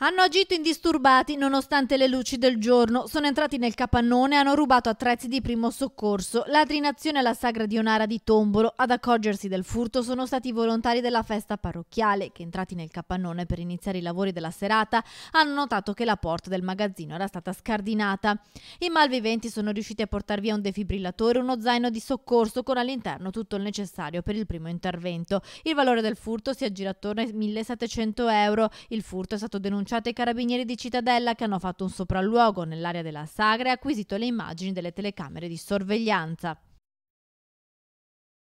Hanno agito indisturbati nonostante le luci del giorno, sono entrati nel capannone e hanno rubato attrezzi di primo soccorso. L'adrinazione alla sagra di Onara di Tombolo. Ad accorgersi del furto sono stati i volontari della festa parrocchiale che, entrati nel capannone per iniziare i lavori della serata, hanno notato che la porta del magazzino era stata scardinata. I malviventi sono riusciti a portare via un defibrillatore e uno zaino di soccorso con all'interno tutto il necessario per il primo intervento. Il valore del furto si aggira attorno ai 1700 euro. Il furto è stato denunciato denunciato ai carabinieri di Cittadella che hanno fatto un sopralluogo nell'area della Sagra e acquisito le immagini delle telecamere di sorveglianza.